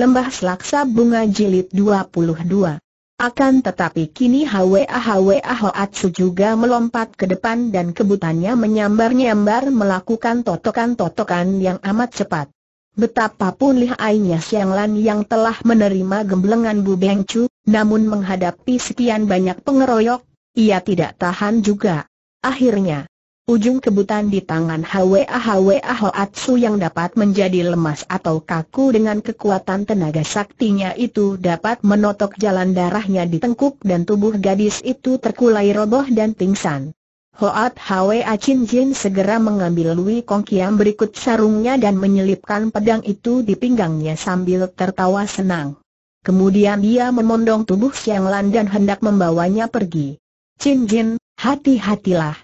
Lembah Selaksa Bunga Jilid 22. Akan tetapi kini Hwa Hwa Hoatsu juga melompat ke depan dan kebutannya menyambar-nyambar melakukan totokan-totokan yang amat cepat. Betapapun lihainya Siang Lan yang telah menerima gemblengan Bu Beng Chu, namun menghadapi sekian banyak pengeroyok, ia tidak tahan juga. Akhirnya, Ujung kebutan di tangan Hwa Hwa Hoatsu yang dapat menjadi lemas atau kaku dengan kekuatan tenaga saktinya itu dapat menotok jalan darahnya di tengkuk dan tubuh gadis itu terkulai roboh dan pingsan. Hoat Hwa Chin Jin segera mengambil Lui Kong Kiam berikut sarungnya dan menyelipkan pedang itu di pinggangnya sambil tertawa senang. Kemudian dia memondong tubuh Siang Lan dan hendak membawanya pergi. Chin Jin, hati-hatilah.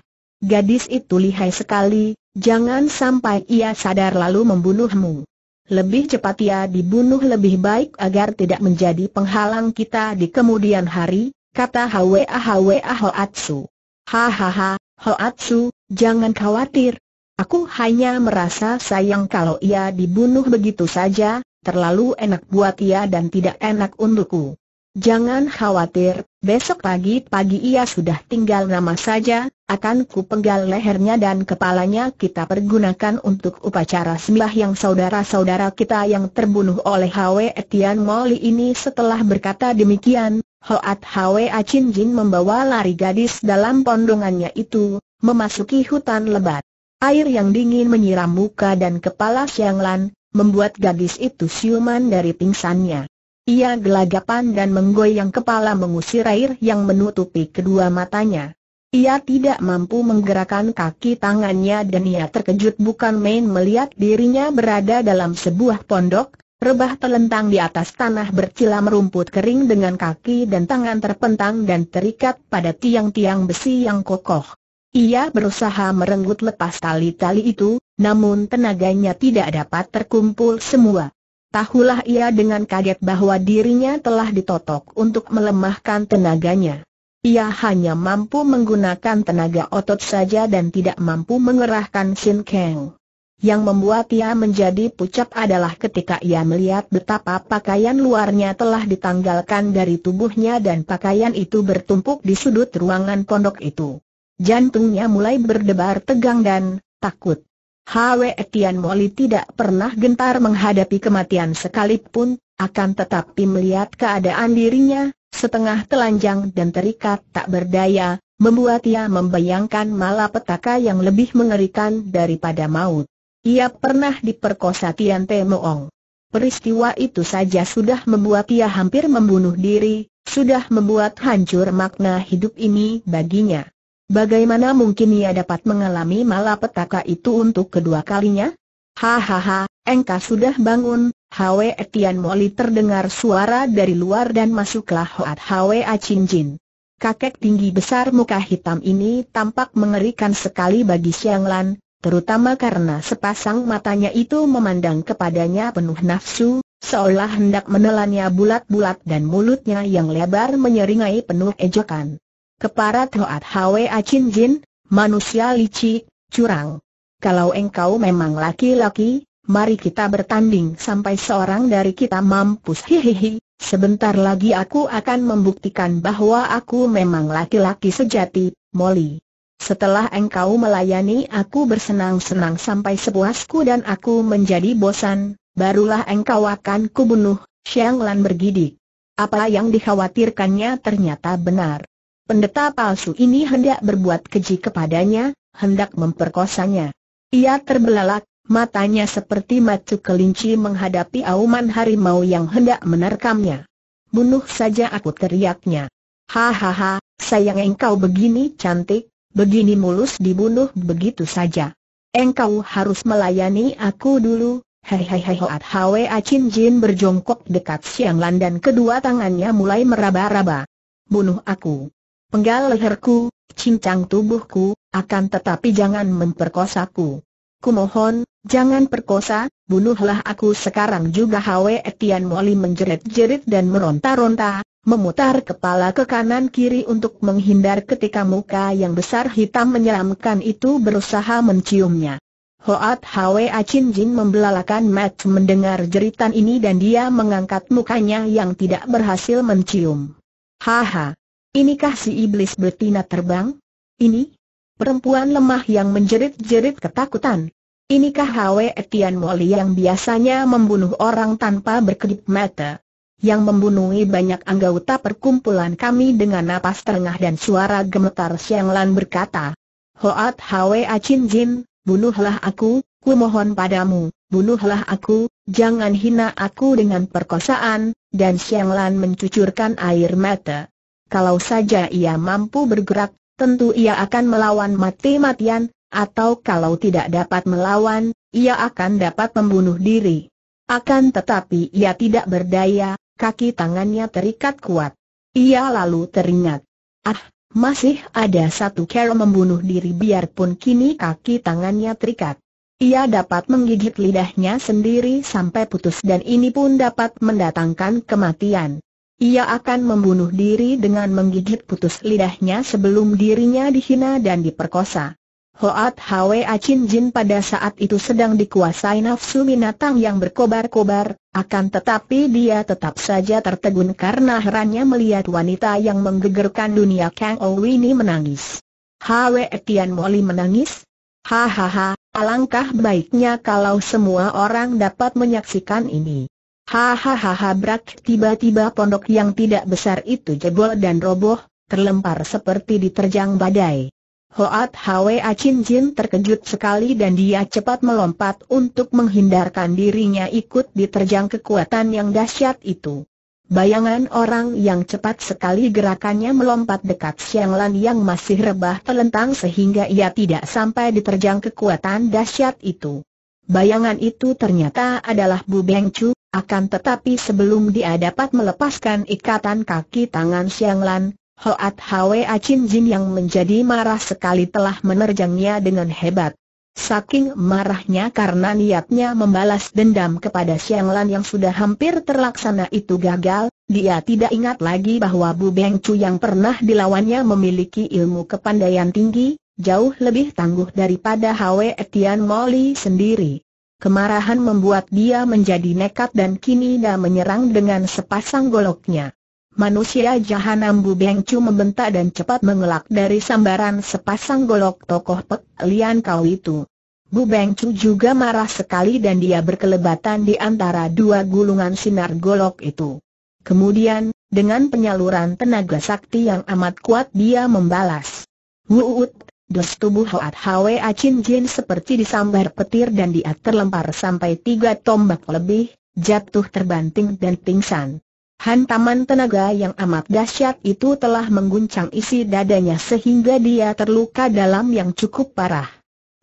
Gadis itu lihai sekali, jangan sampai ia sadar lalu membunuhmu. Lebih cepat ia dibunuh lebih baik agar tidak menjadi penghalang kita di kemudian hari, kata Hwa Hwa Hoatsu. Hahaha, Hoatsu, jangan khawatir. Aku hanya merasa sayang kalau ia dibunuh begitu saja, terlalu enak buat ia dan tidak enak untukku. Jangan khawatir, besok pagi-pagi ia sudah tinggal nama saja, akan ku penggal lehernya dan kepalanya kita pergunakan untuk upacara sembah yang saudara-saudara kita yang terbunuh oleh Hwe Tian Moli ini setelah berkata demikian, Hoat Hwe Achin Jin membawa lari gadis dalam pondongannya itu, memasuki hutan lebat. Air yang dingin menyiram muka dan kepala Xiang Lan, membuat gadis itu siuman dari pingsannya. Ia gelagapan dan menggoyang kepala mengusir air yang menutupi kedua matanya. Ia tidak mampu menggerakkan kaki tangannya dan ia terkejut bukan main melihat dirinya berada dalam sebuah pondok, rebah telentang di atas tanah bercilam rumput kering dengan kaki dan tangan terpentang dan terikat pada tiang-tiang besi yang kokoh. Ia berusaha merenggut lepas tali-tali itu, namun tenaganya tidak dapat terkumpul semua. Tahulah ia dengan kaget bahwa dirinya telah ditotok untuk melemahkan tenaganya. Ia hanya mampu menggunakan tenaga otot saja dan tidak mampu mengerahkan Sin Kang. Yang membuat ia menjadi pucat adalah ketika ia melihat betapa pakaian luarnya telah ditanggalkan dari tubuhnya dan pakaian itu bertumpuk di sudut ruangan pondok itu. Jantungnya mulai berdebar tegang dan takut. Hwe Etian Moli tidak pernah gentar menghadapi kematian sekalipun, akan tetapi melihat keadaan dirinya, setengah telanjang dan terikat tak berdaya, membuat ia membayangkan malapetaka yang lebih mengerikan daripada maut. Ia pernah diperkosa Tian Te Moong. Peristiwa itu saja sudah membuat ia hampir membunuh diri, sudah membuat hancur makna hidup ini baginya. Bagaimana mungkin ia dapat mengalami malapetaka itu untuk kedua kalinya? Hahaha, engkau sudah bangun, Hwe Etian Moli terdengar suara dari luar dan masuklah Hoat Hwe Achin Jin. Kakek tinggi besar muka hitam ini tampak mengerikan sekali bagi Siang Lan, terutama karena sepasang matanya itu memandang kepadanya penuh nafsu, seolah hendak menelannya bulat-bulat dan mulutnya yang lebar menyeringai penuh ejekan. Keparat Hoat Hwa Chin Jin, manusia licik, curang. Kalau engkau memang laki-laki, mari kita bertanding sampai seorang dari kita mampus hihihi. Sebentar lagi aku akan membuktikan bahwa aku memang laki-laki sejati, Molly. Setelah engkau melayani aku bersenang-senang sampai sepuasku dan aku menjadi bosan, barulah engkau akan kubunuh, Xiang Lan bergidik. Apa yang dikhawatirkannya ternyata benar pendeta palsu ini hendak berbuat keji kepadanya, hendak memperkosanya. Ia terbelalak, matanya seperti macu kelinci menghadapi auman harimau yang hendak menerkamnya. Bunuh saja aku teriaknya. Hahaha, sayang engkau begini cantik, begini mulus dibunuh begitu saja. Engkau harus melayani aku dulu, Hei hei Hoat Hwe Acin Jin berjongkok dekat Siang Lan dan kedua tangannya mulai meraba-raba. Bunuh aku penggal leherku, cincang tubuhku, akan tetapi jangan memperkosaku. Kumohon, jangan perkosa, bunuhlah aku sekarang juga Hwe Etian Moli menjerit-jerit dan meronta-ronta, memutar kepala ke kanan kiri untuk menghindar ketika muka yang besar hitam menyeramkan itu berusaha menciumnya. Hoat Hwe Acin Jin membelalakan mat mendengar jeritan ini dan dia mengangkat mukanya yang tidak berhasil mencium. Haha, Inikah si iblis betina terbang? Ini? Perempuan lemah yang menjerit-jerit ketakutan. Inikah Hwe Etian Moli yang biasanya membunuh orang tanpa berkedip mata? Yang membunuhi banyak anggota perkumpulan kami dengan napas terengah dan suara gemetar Lan berkata. Hoat Hwe Acin Jin, bunuhlah aku, ku mohon padamu, bunuhlah aku, jangan hina aku dengan perkosaan, dan Lan mencucurkan air mata kalau saja ia mampu bergerak, tentu ia akan melawan mati-matian, atau kalau tidak dapat melawan, ia akan dapat membunuh diri. Akan tetapi ia tidak berdaya, kaki tangannya terikat kuat. Ia lalu teringat. Ah, masih ada satu cara membunuh diri biarpun kini kaki tangannya terikat. Ia dapat menggigit lidahnya sendiri sampai putus dan ini pun dapat mendatangkan kematian. Ia akan membunuh diri dengan menggigit putus lidahnya sebelum dirinya dihina dan diperkosa. Hoat Hwe Chin Jin pada saat itu sedang dikuasai nafsu binatang yang berkobar-kobar, akan tetapi dia tetap saja tertegun karena herannya melihat wanita yang menggegerkan dunia Kang Owi ini menangis. Hwe Tian Moli menangis? Hahaha, alangkah baiknya kalau semua orang dapat menyaksikan ini. Hahaha brak tiba-tiba pondok yang tidak besar itu jebol dan roboh, terlempar seperti diterjang badai. Hoat Hwa Chin Jin terkejut sekali dan dia cepat melompat untuk menghindarkan dirinya ikut diterjang kekuatan yang dahsyat itu. Bayangan orang yang cepat sekali gerakannya melompat dekat Siang Lan yang masih rebah telentang sehingga ia tidak sampai diterjang kekuatan dahsyat itu. Bayangan itu ternyata adalah Bu Beng Chu, akan tetapi sebelum dia dapat melepaskan ikatan kaki tangan Siang Lan, Hoat Hwe Acin Jin yang menjadi marah sekali telah menerjangnya dengan hebat. Saking marahnya karena niatnya membalas dendam kepada Siang Lan yang sudah hampir terlaksana itu gagal, dia tidak ingat lagi bahwa Bu Beng Chu yang pernah dilawannya memiliki ilmu kepandaian tinggi, jauh lebih tangguh daripada Hwe Etian Moli sendiri. Kemarahan membuat dia menjadi nekat dan kini dia menyerang dengan sepasang goloknya. Manusia jahanam Bu Bengcu membentak dan cepat mengelak dari sambaran sepasang golok tokoh Pek Lian Kau itu. Bu Bengcu juga marah sekali dan dia berkelebatan di antara dua gulungan sinar golok itu. Kemudian, dengan penyaluran tenaga sakti yang amat kuat dia membalas. Wuut, Des tubuh Hoat hwe Chin Jin seperti disambar petir dan dia terlempar sampai tiga tombak lebih, jatuh terbanting dan pingsan. Hantaman tenaga yang amat dahsyat itu telah mengguncang isi dadanya sehingga dia terluka dalam yang cukup parah.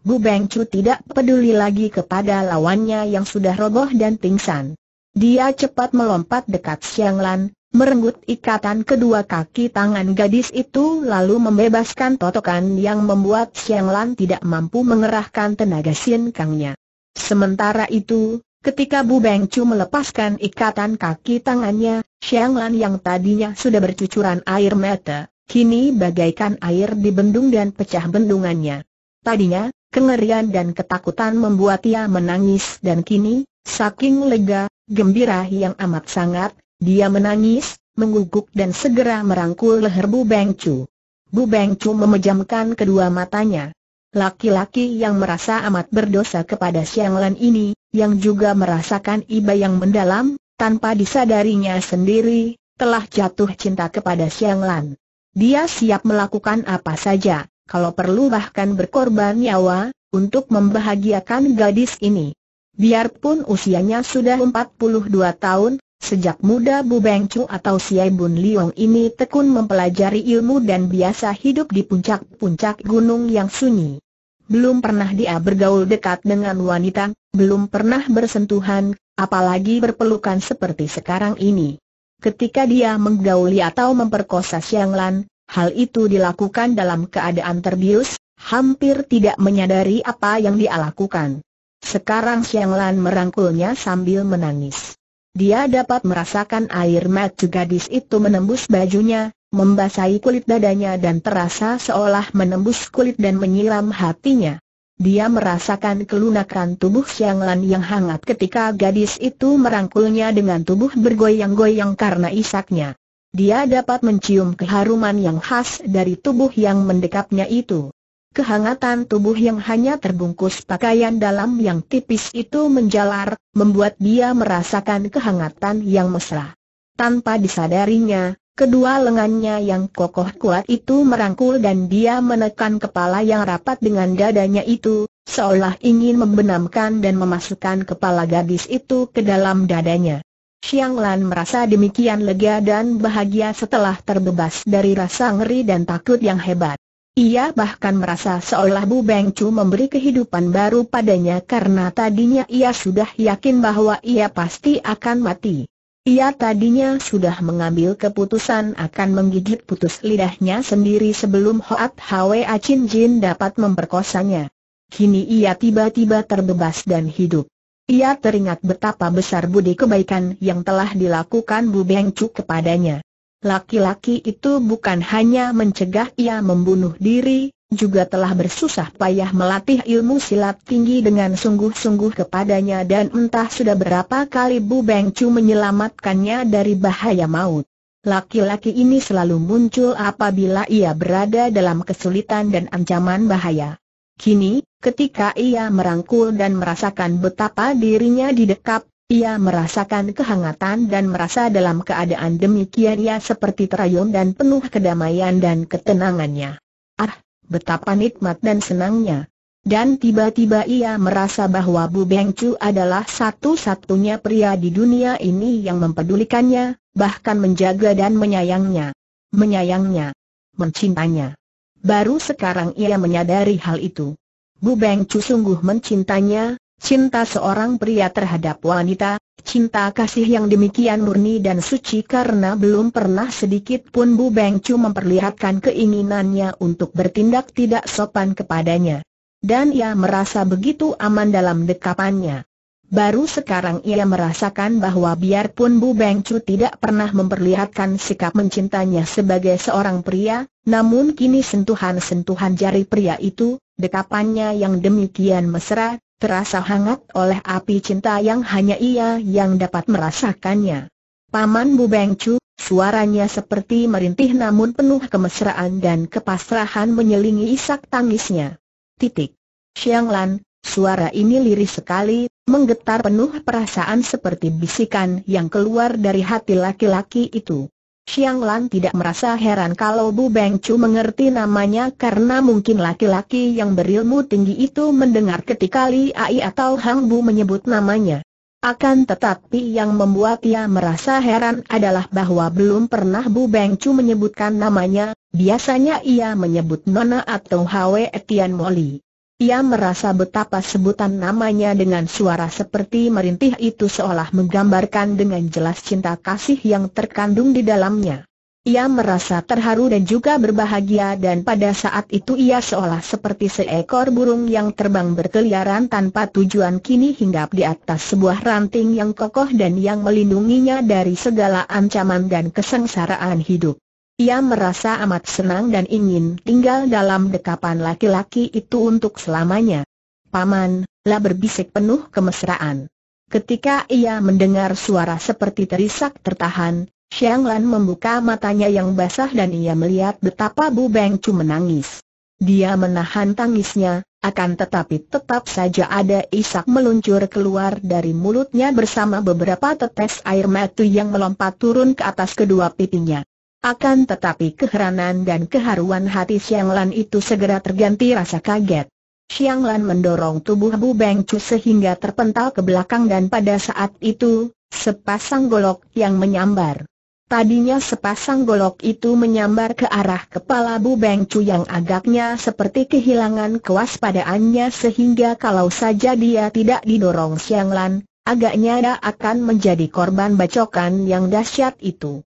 Bu Beng Chu tidak peduli lagi kepada lawannya yang sudah roboh dan pingsan. Dia cepat melompat dekat Xiang Lan, merenggut ikatan kedua kaki tangan gadis itu lalu membebaskan totokan yang membuat Siang Lan tidak mampu mengerahkan tenaga Sin Kangnya. Sementara itu, ketika Bu Beng Chu melepaskan ikatan kaki tangannya, Siang Lan yang tadinya sudah bercucuran air mata, kini bagaikan air di bendung dan pecah bendungannya. Tadinya, kengerian dan ketakutan membuat ia menangis dan kini, saking lega, gembira yang amat sangat, dia menangis, mengguguk dan segera merangkul leher Bu Bengcu. Bu Bengcu memejamkan kedua matanya. Laki-laki yang merasa amat berdosa kepada Siang Lan ini, yang juga merasakan iba yang mendalam, tanpa disadarinya sendiri, telah jatuh cinta kepada Siang Lan. Dia siap melakukan apa saja, kalau perlu bahkan berkorban nyawa, untuk membahagiakan gadis ini. Biarpun usianya sudah 42 tahun, Sejak muda Bu Beng Chu atau Siai Bun Liong ini tekun mempelajari ilmu dan biasa hidup di puncak-puncak gunung yang sunyi. Belum pernah dia bergaul dekat dengan wanita, belum pernah bersentuhan, apalagi berpelukan seperti sekarang ini. Ketika dia menggauli atau memperkosa Xiang Lan, hal itu dilakukan dalam keadaan terbius, hampir tidak menyadari apa yang dia lakukan. Sekarang Xiang Lan merangkulnya sambil menangis. Dia dapat merasakan air mata gadis itu menembus bajunya, membasahi kulit dadanya dan terasa seolah menembus kulit dan menyiram hatinya. Dia merasakan kelunakan tubuh Siang Lan yang hangat ketika gadis itu merangkulnya dengan tubuh bergoyang-goyang karena isaknya. Dia dapat mencium keharuman yang khas dari tubuh yang mendekapnya itu. Kehangatan tubuh yang hanya terbungkus pakaian dalam yang tipis itu menjalar, membuat dia merasakan kehangatan yang mesra. Tanpa disadarinya, kedua lengannya yang kokoh kuat itu merangkul dan dia menekan kepala yang rapat dengan dadanya itu, seolah ingin membenamkan dan memasukkan kepala gadis itu ke dalam dadanya. Xiang Lan merasa demikian lega dan bahagia setelah terbebas dari rasa ngeri dan takut yang hebat. Ia bahkan merasa seolah Bu Beng Chu memberi kehidupan baru padanya karena tadinya ia sudah yakin bahwa ia pasti akan mati. Ia tadinya sudah mengambil keputusan akan menggigit putus lidahnya sendiri sebelum Hoat Hwe Chin Jin dapat memperkosanya. Kini ia tiba-tiba terbebas dan hidup. Ia teringat betapa besar budi kebaikan yang telah dilakukan Bu Beng Chu kepadanya. Laki-laki itu bukan hanya mencegah ia membunuh diri, juga telah bersusah payah melatih ilmu silat tinggi dengan sungguh-sungguh kepadanya dan entah sudah berapa kali Bu Beng Chu menyelamatkannya dari bahaya maut. Laki-laki ini selalu muncul apabila ia berada dalam kesulitan dan ancaman bahaya. Kini, ketika ia merangkul dan merasakan betapa dirinya didekap, ia merasakan kehangatan dan merasa dalam keadaan demikian ia seperti terayun dan penuh kedamaian dan ketenangannya. Ah, betapa nikmat dan senangnya. Dan tiba-tiba ia merasa bahwa Bu Beng Chu adalah satu-satunya pria di dunia ini yang mempedulikannya, bahkan menjaga dan menyayangnya. Menyayangnya. Mencintanya. Baru sekarang ia menyadari hal itu. Bu Beng Chu sungguh mencintanya, Cinta seorang pria terhadap wanita, cinta kasih yang demikian murni dan suci karena belum pernah sedikit pun Bu Beng Chu memperlihatkan keinginannya untuk bertindak tidak sopan kepadanya. Dan ia merasa begitu aman dalam dekapannya. Baru sekarang ia merasakan bahwa biarpun Bu Beng Chu tidak pernah memperlihatkan sikap mencintanya sebagai seorang pria, namun kini sentuhan-sentuhan jari pria itu, dekapannya yang demikian mesra, terasa hangat oleh api cinta yang hanya ia yang dapat merasakannya. Paman Bu Beng suaranya seperti merintih namun penuh kemesraan dan kepasrahan menyelingi isak tangisnya. Titik. Xiang Lan, suara ini lirih sekali, menggetar penuh perasaan seperti bisikan yang keluar dari hati laki-laki itu. Xiang Lan tidak merasa heran kalau Bu Beng Chu mengerti namanya karena mungkin laki-laki yang berilmu tinggi itu mendengar ketika Li Ai atau Hang Bu menyebut namanya. Akan tetapi yang membuat ia merasa heran adalah bahwa belum pernah Bu Beng Chu menyebutkan namanya, biasanya ia menyebut Nona atau Hwe Etian Moli. Ia merasa betapa sebutan namanya dengan suara seperti merintih itu seolah menggambarkan dengan jelas cinta kasih yang terkandung di dalamnya. Ia merasa terharu dan juga berbahagia dan pada saat itu ia seolah seperti seekor burung yang terbang berkeliaran tanpa tujuan kini hinggap di atas sebuah ranting yang kokoh dan yang melindunginya dari segala ancaman dan kesengsaraan hidup. Ia merasa amat senang dan ingin tinggal dalam dekapan laki-laki itu untuk selamanya. Paman, lah berbisik penuh kemesraan. Ketika ia mendengar suara seperti terisak tertahan, Xiang Lan membuka matanya yang basah dan ia melihat betapa Bu Beng Chu menangis. Dia menahan tangisnya, akan tetapi tetap saja ada isak meluncur keluar dari mulutnya bersama beberapa tetes air mata yang melompat turun ke atas kedua pipinya. Akan tetapi keheranan dan keharuan hati Xiang Lan itu segera terganti rasa kaget. Xiang Lan mendorong tubuh Bu Beng Chu sehingga terpental ke belakang dan pada saat itu, sepasang golok yang menyambar. Tadinya sepasang golok itu menyambar ke arah kepala Bu Beng Chu yang agaknya seperti kehilangan kewaspadaannya sehingga kalau saja dia tidak didorong Xiang Lan, agaknya dia akan menjadi korban bacokan yang dahsyat itu.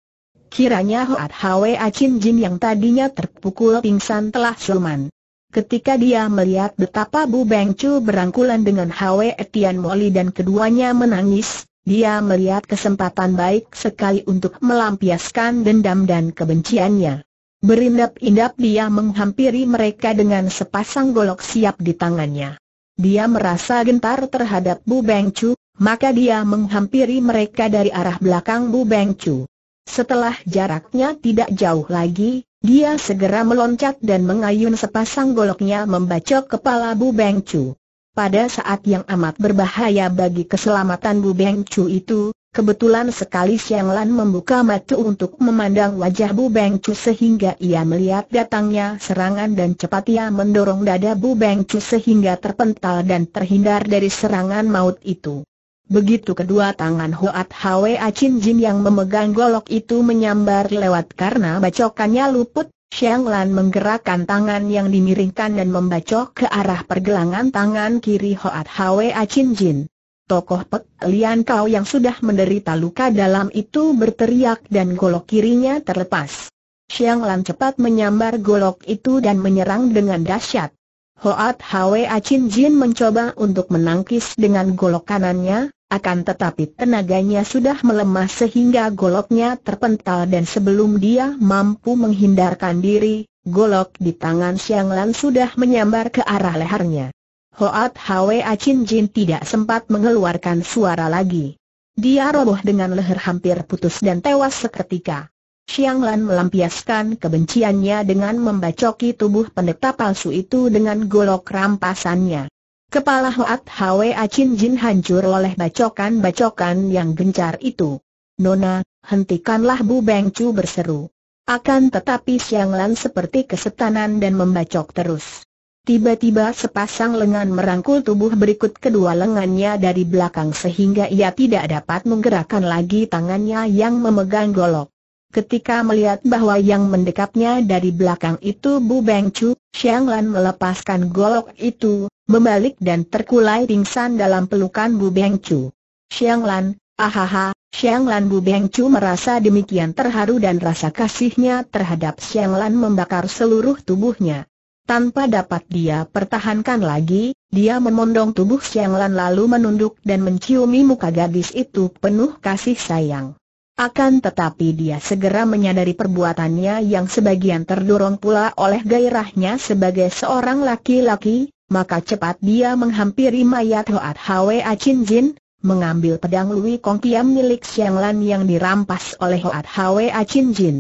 Kiranya Hoat A Chin Jin yang tadinya terpukul pingsan telah siluman. Ketika dia melihat betapa Bu Beng Chu berangkulan dengan Hwe Tian Moli dan keduanya menangis, dia melihat kesempatan baik sekali untuk melampiaskan dendam dan kebenciannya. Berindap-indap dia menghampiri mereka dengan sepasang golok siap di tangannya. Dia merasa gentar terhadap Bu Beng Chu, maka dia menghampiri mereka dari arah belakang Bu Beng Chu. Setelah jaraknya tidak jauh lagi, dia segera meloncat dan mengayun sepasang goloknya membacok kepala Bu Beng Chu. Pada saat yang amat berbahaya bagi keselamatan Bu Beng Chu itu, Kebetulan sekali Xiang Lan membuka mata untuk memandang wajah Bu Beng Chu sehingga ia melihat datangnya serangan dan cepat ia mendorong dada Bu Beng Chu sehingga terpental dan terhindar dari serangan maut itu. Begitu kedua tangan Hoat Hwe Acin Jin yang memegang golok itu menyambar lewat karena bacokannya luput, Xiang Lan menggerakkan tangan yang dimiringkan dan membacok ke arah pergelangan tangan kiri Hoat Hwe Acin Jin. Tokoh Pek Lian Kau yang sudah menderita luka dalam itu berteriak dan golok kirinya terlepas. Xiang Lan cepat menyambar golok itu dan menyerang dengan dahsyat. Hoat Hwe Acin Jin mencoba untuk menangkis dengan golok kanannya, akan tetapi tenaganya sudah melemah sehingga goloknya terpental dan sebelum dia mampu menghindarkan diri, golok di tangan Xiang Lan sudah menyambar ke arah lehernya. Hoat A Chin Jin tidak sempat mengeluarkan suara lagi. Dia roboh dengan leher hampir putus dan tewas seketika. Xiang Lan melampiaskan kebenciannya dengan membacoki tubuh pendeta palsu itu dengan golok rampasannya. Kepala Hoat Hwe Chin Jin hancur oleh bacokan-bacokan yang gencar itu. Nona, hentikanlah Bu Beng Chu berseru. Akan tetapi Siang Lan seperti kesetanan dan membacok terus. Tiba-tiba sepasang lengan merangkul tubuh berikut kedua lengannya dari belakang sehingga ia tidak dapat menggerakkan lagi tangannya yang memegang golok. Ketika melihat bahwa yang mendekapnya dari belakang itu Bu Beng Chu, Siang Lan melepaskan golok itu, membalik dan terkulai pingsan dalam pelukan Bu Beng Chu. Xiang Lan, ahaha, Xiang Lan Bu Beng Chu merasa demikian terharu dan rasa kasihnya terhadap Xiang Lan membakar seluruh tubuhnya. Tanpa dapat dia pertahankan lagi, dia memondong tubuh Xiang Lan lalu menunduk dan menciumi muka gadis itu penuh kasih sayang. Akan tetapi dia segera menyadari perbuatannya yang sebagian terdorong pula oleh gairahnya sebagai seorang laki-laki, maka cepat dia menghampiri mayat Hoat Hwe Chin Jin, mengambil pedang Lui Kong Kiam milik Siang Lan yang dirampas oleh Hoat Hwe Chin Jin.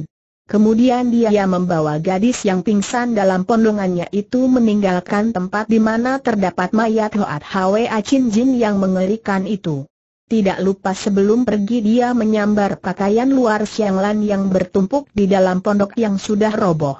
Kemudian dia membawa gadis yang pingsan dalam pondongannya itu meninggalkan tempat di mana terdapat mayat Hoat Hwe Chin Jin yang mengerikan itu. Tidak lupa sebelum pergi dia menyambar pakaian luar Siang Lan yang bertumpuk di dalam pondok yang sudah roboh.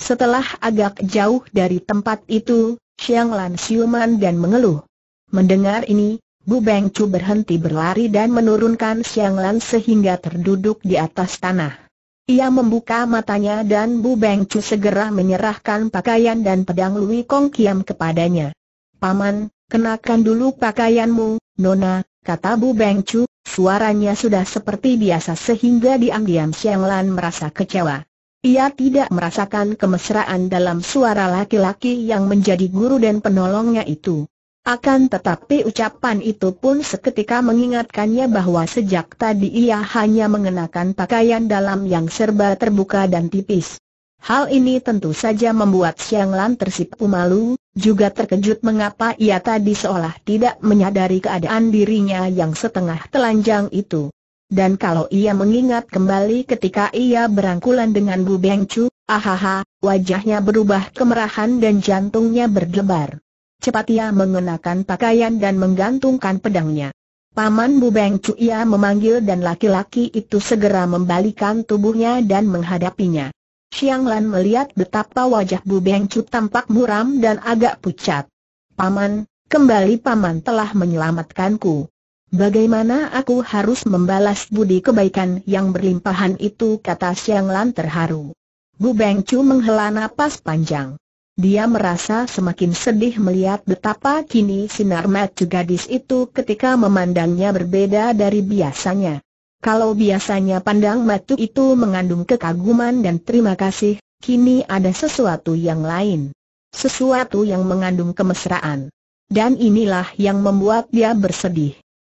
Setelah agak jauh dari tempat itu, Xiang Lan siuman dan mengeluh. Mendengar ini, Bu Beng Chu berhenti berlari dan menurunkan Xiang Lan sehingga terduduk di atas tanah. Ia membuka matanya dan Bu Beng Chu segera menyerahkan pakaian dan pedang Lui Kong Kiam kepadanya. Paman, kenakan dulu pakaianmu, Nona, kata Bu Beng Chu, suaranya sudah seperti biasa sehingga diam-diam Xiang Lan merasa kecewa. Ia tidak merasakan kemesraan dalam suara laki-laki yang menjadi guru dan penolongnya itu. Akan tetapi ucapan itu pun seketika mengingatkannya bahwa sejak tadi ia hanya mengenakan pakaian dalam yang serba terbuka dan tipis. Hal ini tentu saja membuat Siang Lan tersipu malu, juga terkejut mengapa ia tadi seolah tidak menyadari keadaan dirinya yang setengah telanjang itu. Dan kalau ia mengingat kembali ketika ia berangkulan dengan Bu Beng Chu, ahaha, wajahnya berubah kemerahan dan jantungnya berdebar. Cepat ia mengenakan pakaian dan menggantungkan pedangnya. Paman Bu Beng Chu ia memanggil dan laki-laki itu segera membalikan tubuhnya dan menghadapinya. Xiang Lan melihat betapa wajah Bu Beng Chu tampak muram dan agak pucat. Paman, kembali paman telah menyelamatkanku. Bagaimana aku harus membalas budi kebaikan yang berlimpahan itu kata Siang Lan terharu. Bu Beng Chu menghela napas panjang. Dia merasa semakin sedih melihat betapa kini sinar mata gadis itu ketika memandangnya berbeda dari biasanya. Kalau biasanya pandang mata itu mengandung kekaguman dan terima kasih, kini ada sesuatu yang lain. Sesuatu yang mengandung kemesraan. Dan inilah yang membuat dia bersedih.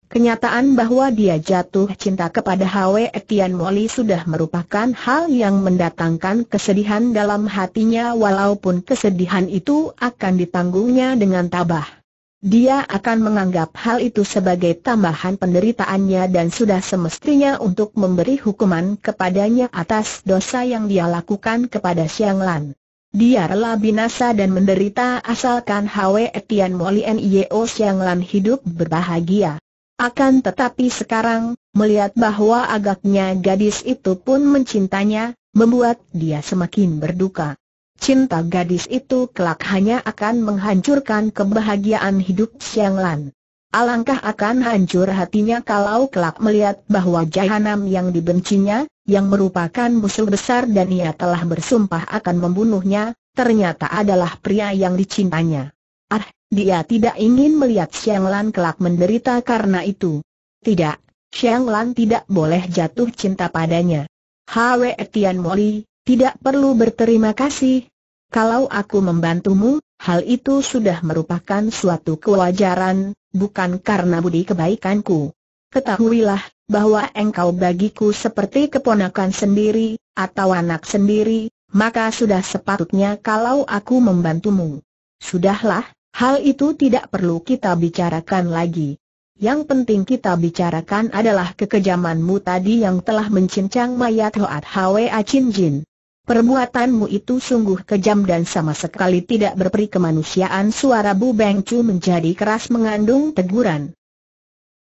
Kenyataan bahwa dia jatuh cinta kepada Hwe Etian Moli sudah merupakan hal yang mendatangkan kesedihan dalam hatinya walaupun kesedihan itu akan ditanggungnya dengan tabah. Dia akan menganggap hal itu sebagai tambahan penderitaannya dan sudah semestinya untuk memberi hukuman kepadanya atas dosa yang dia lakukan kepada Xiang Lan. Dia rela binasa dan menderita asalkan Hwe Etian Moli Nio Xiang Lan hidup berbahagia. Akan tetapi sekarang, melihat bahwa agaknya gadis itu pun mencintanya, membuat dia semakin berduka. Cinta gadis itu kelak hanya akan menghancurkan kebahagiaan hidup Siang Lan. Alangkah akan hancur hatinya kalau kelak melihat bahwa jahanam yang dibencinya, yang merupakan musuh besar dan ia telah bersumpah akan membunuhnya, ternyata adalah pria yang dicintanya. Ah, dia tidak ingin melihat Xiang Lan kelak menderita karena itu. Tidak, Xiang Lan tidak boleh jatuh cinta padanya. Hwe Tian Moli, tidak perlu berterima kasih. Kalau aku membantumu, hal itu sudah merupakan suatu kewajaran, bukan karena budi kebaikanku. Ketahuilah, bahwa engkau bagiku seperti keponakan sendiri, atau anak sendiri, maka sudah sepatutnya kalau aku membantumu. Sudahlah, Hal itu tidak perlu kita bicarakan lagi. Yang penting kita bicarakan adalah kekejamanmu tadi yang telah mencincang mayat Hoat Hwa Chin Jin. Perbuatanmu itu sungguh kejam dan sama sekali tidak berperi kemanusiaan suara Bu Beng Chu menjadi keras mengandung teguran.